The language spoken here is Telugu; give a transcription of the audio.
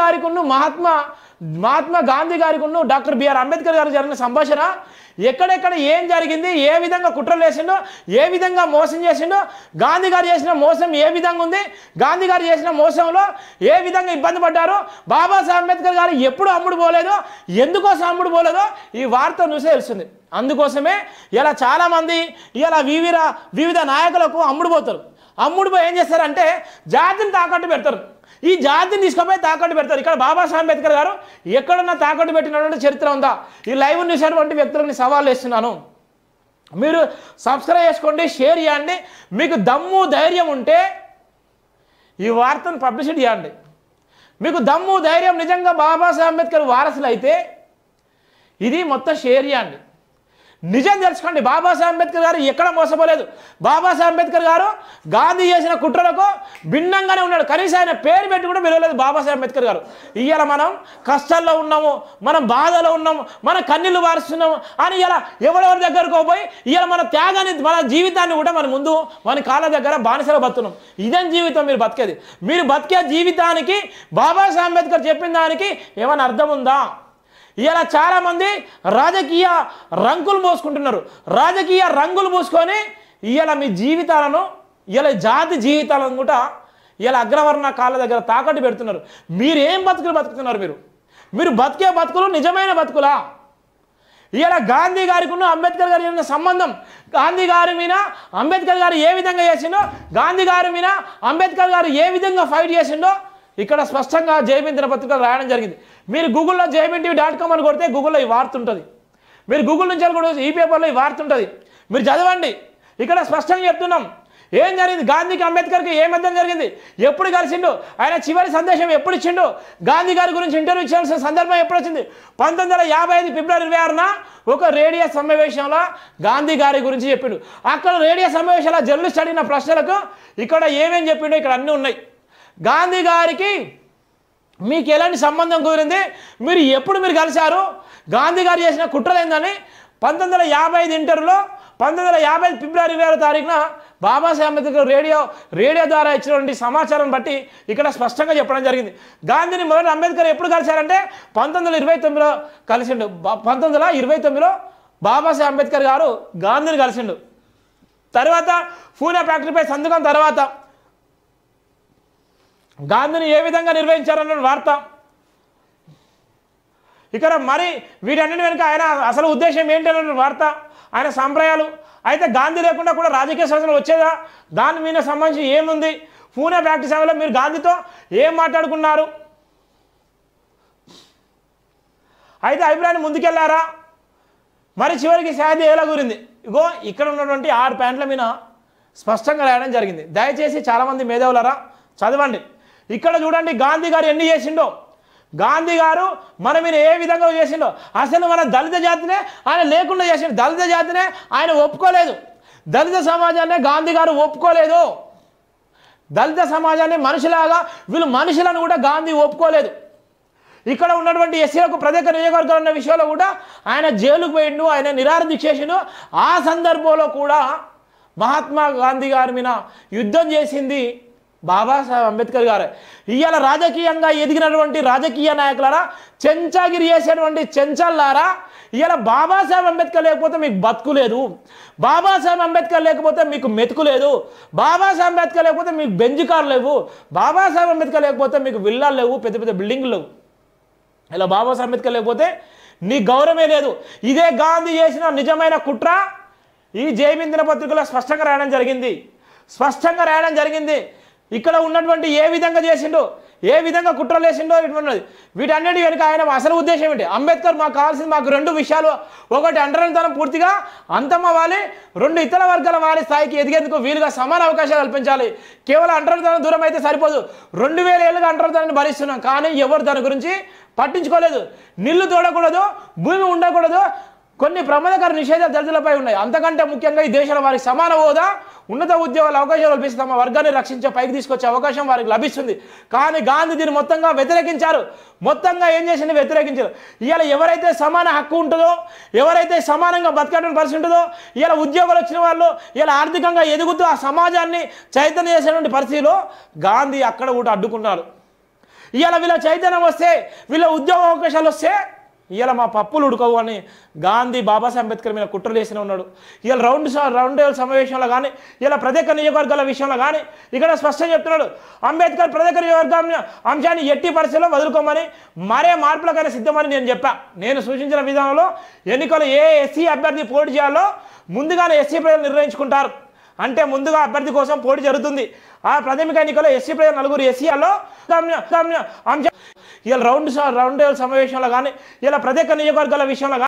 గారికి మహాత్మా మహాత్మా గాంధీ గారికి డాక్టర్ బిఆర్ అంబేద్కర్ గారు జరిగిన సంభాషణ ఎక్కడెక్కడ ఏం జరిగింది ఏ విధంగా కుట్రలు వేసిండో ఏ విధంగా మోసం చేసిండో గాంధీ గారు చేసిన మోసం ఏ విధంగా ఉంది గాంధీ గారు చేసిన మోసంలో ఏ విధంగా ఇబ్బంది పడ్డారు బాబాసాహెబ్ అంబేద్కర్ గారు ఎప్పుడు అమ్ముడు పోలేదో ఎందుకోసం అమ్ముడు పోలేదో ఈ వార్త చూసే తెలుస్తుంది అందుకోసమే ఇలా చాలామంది ఇలా వివిధ వివిధ నాయకులకు అమ్ముడు పోతారు అమ్ముడు పోయి ఏం చేస్తారంటే జాతిని తాకట్టు పెడతారు ఈ జాతిని తీసుకుపోయి తాకట్టు పెడతారు ఇక్కడ బాబాసాహెబ్ అంబేద్కర్ గారు ఎక్కడన్నా తాకట్టు పెట్టినటువంటి చరిత్ర ఉందా ఈ లైవ్ న్యూస్ వంటి వ్యక్తులకు సవాల్ వేస్తున్నాను మీరు సబ్స్క్రైబ్ చేసుకోండి షేర్ చేయండి మీకు దమ్ము ధైర్యం ఉంటే ఈ వార్తను పబ్లిసిటీ చేయండి మీకు దమ్ము ధైర్యం నిజంగా బాబాసాహెబ్ అంబేద్కర్ వారసులు అయితే ఇది మొత్తం షేర్ చేయండి నిజం తెలుసుకోండి బాబాసాహెబ్ అంబేద్కర్ గారు ఎక్కడ మోసపోలేదు బాబాసాహెబ్ అంబేద్కర్ గారు గాంధీ చేసిన కుట్రలకు భిన్నంగానే ఉన్నాడు కనీసం ఆయన పేరు పెట్టి కూడా విలువలేదు బాబాసాహెబ్ అంబేద్కర్ గారు ఇవాళ మనం కష్టాల్లో ఉన్నాము మనం బాధలో ఉన్నాము మన కన్నీళ్ళు వారుస్తున్నాము అని ఇలా ఎవరెవరి దగ్గరకు పోయి ఇవాళ మన త్యాగాన్ని మన జీవితాన్ని కూడా మన ముందు మన కాళ్ళ దగ్గర బానిసలు బతున్నాం ఇదేం జీవితం మీరు బతికేది మీరు బతికే జీవితానికి బాబాసాహెబ్ అంబేద్కర్ చెప్పిన దానికి ఏమైనా అర్థం ఉందా ఇలా చాలామంది రాజకీయ రంగులు పోసుకుంటున్నారు రాజకీయ రంగులు పోసుకొని ఇలా మీ జీవితాలను ఇలా జాతి జీవితాలను కూడా ఇలా అగ్రవర్ణ కాళ్ళ దగ్గర తాకట్టు పెడుతున్నారు మీరేం బతుకులు బతుకుతున్నారు మీరు మీరు బతికే బతుకులు నిజమైన బతుకులా ఇలా గాంధీ గారికి ఉన్న అంబేద్కర్ గారి ఉన్న సంబంధం గాంధీ గారి మీద అంబేద్కర్ గారు ఏ విధంగా చేసిండో గాంధీ గారి మీద అంబేద్కర్ గారు ఏ విధంగా ఫైట్ చేసిండో ఇక్కడ స్పష్టంగా జయమిన్ దినపత్రికలు రాయడం జరిగింది మీరు గూగుల్లో జయమిన్ టీవీ డాట్ కామ్ అని కొడితే గూగుల్లో ఈ వార్త ఉంటుంది మీరు గూగుల్ నుంచి కూడా ఈ పేపర్లో ఈ వార్త ఉంటుంది మీరు చదవండి ఇక్కడ స్పష్టంగా చెప్తున్నాం ఏం జరిగింది గాంధీకి అంబేద్కర్కి ఏ మధ్యం జరిగింది ఎప్పుడు కలిసిండు ఆయన చివరి సందేశం ఎప్పుడు ఇచ్చిండు గాంధీ గారి గురించి ఇంటర్వ్యూ చేయాల్సిన సందర్భం ఎప్పుడు వచ్చింది పంతొమ్మిది వందల యాభై ఐదు ఫిబ్రవరి ఇరవై ఆరున ఒక రేడియో సమావేశంలో గాంధీ గారి గురించి చెప్పిండు అక్కడ రేడియో సమావేశంలో జర్నలిస్ట్ అడిగిన ప్రశ్నలకు ఇక్కడ ఏమేమి చెప్పిండో ఇక్కడ అన్నీ ఉన్నాయి గాంధీ గారికి మీకు ఎలాంటి సంబంధం కుదిరింది మీరు ఎప్పుడు మీరు కలిశారు గాంధీ గారు చేసిన కుట్రలు ఏందని పంతొమ్మిది వందల యాభై ఐదు ఇంటర్లో పంతొమ్మిది వందల యాభై ఐదు ఫిబ్రవరి ఇరవై తారీఖున బాబాసాహెబ్ అంబేద్కర్ రేడియో రేడియో ద్వారా ఇచ్చినటువంటి సమాచారం బట్టి ఇక్కడ స్పష్టంగా చెప్పడం జరిగింది గాంధీని మొదటి అంబేద్కర్ ఎప్పుడు కలిశారంటే పంతొమ్మిది వందల ఇరవై తొమ్మిదిలో కలిసిండు పంతొమ్మిది వందల ఇరవై తొమ్మిదిలో బాబాసాహెబ్ అంబేద్కర్ గారు గాంధీని కలిసిండు తర్వాత పూనా ఫ్యాక్టరీపై సందుకం తర్వాత గాంధీని ఏ విధంగా నిర్వహించారన్న వార్త ఇక్కడ మరి వీటన్నిటి వెనుక ఆయన అసలు ఉద్దేశం ఏంటి అన్న వార్త ఆయన సాంప్రదాయాలు అయితే గాంధీ లేకుండా కూడా రాజకీయ శాసనం వచ్చేదా దాని మీద సంబంధించి ఏముంది పూణే ప్రాక్టీస్ సేవలో మీరు గాంధీతో ఏం మాట్లాడుకున్నారు అయితే అభిప్రాయాన్ని ముందుకెళ్లారా మరి చివరికి శాది ఎలా గురింది ఇగో ఇక్కడ ఉన్నటువంటి ఆరు ప్యాంట్ల మీద స్పష్టంగా రాయడం జరిగింది దయచేసి చాలామంది మేధావులరా చదవండి ఇక్కడ చూడండి గాంధీ గారు ఎన్ని చేసిండో గాంధీ గారు మన మీద ఏ విధంగా చేసిండో అసలు మన దళిత జాతినే ఆయన లేకుండా చేసిండు దళిత జాతినే ఆయన ఒప్పుకోలేదు దళిత సమాజాన్ని గాంధీ గారు ఒప్పుకోలేదు దళిత సమాజాన్ని మనిషిలాగా వీళ్ళు మనుషులను కూడా గాంధీ ఒప్పుకోలేదు ఇక్కడ ఉన్నటువంటి ఎస్సీలకు ప్రత్యేక నియోజకవర్గాలు ఉన్న విషయంలో కూడా ఆయన జైలుకు పోయిండు ఆయన నిరాహార చేసిండు ఆ సందర్భంలో కూడా మహాత్మా గాంధీ గారి మీద యుద్ధం చేసింది బాబాసాహెబ్ అంబేద్కర్ గారు ఇవాళ రాజకీయంగా ఎదిగినటువంటి రాజకీయ నాయకులారా చెంచాగిరి చేసేటువంటి చెంచల్లారా ఇవాళ బాబాసాహెబ్ అంబేద్కర్ లేకపోతే మీకు బతుకు లేదు బాబాసాహెబ్ అంబేద్కర్ లేకపోతే మీకు మెతుకు లేదు బాబాసాహెబ్ అంబేద్కర్ లేకపోతే మీకు బెంజ్ కార్లు లేవు బాబాసాహెబ్ అంబేద్కర్ లేకపోతే మీకు విల్లాలు లేవు పెద్ద పెద్ద బిల్డింగ్లు లేవు ఇలా బాబాసాహెబ్ అంబేద్కర్ లేకపోతే నీ గౌరవమే లేదు ఇదే గాంధీ చేసిన నిజమైన కుట్ర ఈ జయమిందిన పత్రికలో స్పష్టంగా రాయడం జరిగింది స్పష్టంగా రాయడం జరిగింది ఇక్కడ ఉన్నటువంటి ఏ విధంగా చేసిండో ఏ విధంగా కుట్రలు వేసిండో ఇటువంటి వీటన్నిటి వెనుక ఆయన అసలు ఉద్దేశం ఏంటి అంబేద్కర్ మాకు కావాల్సింది మాకు రెండు విషయాలు ఒకటి అండరంతనం పూర్తిగా అంతమ్మ వాలి రెండు ఇతర వర్గాల వారి స్థాయికి ఎదిగేందుకు వీలుగా సమాన అవకాశాలు కల్పించాలి కేవలం అండరంతనం దూరం అయితే సరిపోదు రెండు వేల ఏళ్ళుగా అండరంతనాన్ని భరిస్తున్నాం కానీ ఎవరు దాని గురించి పట్టించుకోలేదు నిల్లు తోడకూడదు భూమి ఉండకూడదు కొన్ని ప్రమాదకర నిషేధాలు దళితులపై ఉన్నాయి అంతకంటే ముఖ్యంగా ఈ దేశాల వారికి సమాన హోదా ఉన్నత ఉద్యోగాల అవకాశాలు కల్పిస్తే తమ వర్గాన్ని రక్షించే పైకి తీసుకొచ్చే అవకాశం వారికి లభిస్తుంది కానీ గాంధీ దీన్ని మొత్తంగా వ్యతిరేకించారు మొత్తంగా ఏం చేసింది వ్యతిరేకించారు ఇవాళ ఎవరైతే సమాన హక్కు ఉంటుందో ఎవరైతే సమానంగా బతకడం పరిస్థితి ఉంటుందో ఇలా ఉద్యోగాలు వచ్చిన వాళ్ళు ఇలా ఆర్థికంగా ఎదుగుతూ ఆ సమాజాన్ని చైతన్యం చేసేటువంటి పరిస్థితిలో గాంధీ అక్కడ కూడా అడ్డుకున్నారు ఇవాళ వీళ్ళ చైతన్యం వస్తే వీళ్ళ ఉద్యోగ అవకాశాలు వస్తే ఇవాళ మా పప్పులు ఉడకవు అని గాంధీ బాబాసాహెబ్ అంబేద్కర్ మీద కుట్రలు చేసిన ఉన్నాడు ఇవాళ రౌండ్ రౌండ్ టేబుల్ సమావేశంలో కానీ ఇలా ప్రత్యేక నియోజకవర్గాల విషయంలో కానీ ఇక్కడ స్పష్టం చెప్తున్నాడు అంబేద్కర్ ప్రత్యేక నియోజకవర్గం అంశాన్ని ఎట్టి పరిస్థితుల్లో వదులుకోమని మరే మార్పులకైనా సిద్ధమని నేను చెప్పా నేను సూచించిన విధానంలో ఎన్నికలు ఏ ఎస్సీ అభ్యర్థి పోటీ చేయాలో ముందుగానే ఎస్సీ ప్రజలు నిర్ణయించుకుంటారు అంటే ముందుగా అభ్యర్థి కోసం పోటీ జరుగుతుంది ఆ ప్రాథమిక ఎన్నికలో ఎస్సీ ప్రజలు నలుగురు ఎస్సీలో ఇలా రౌండ్ రౌండ్ సమావేశంలో కానీ ఇలా ప్రత్యేక నియోజకవర్గాల విషయంలో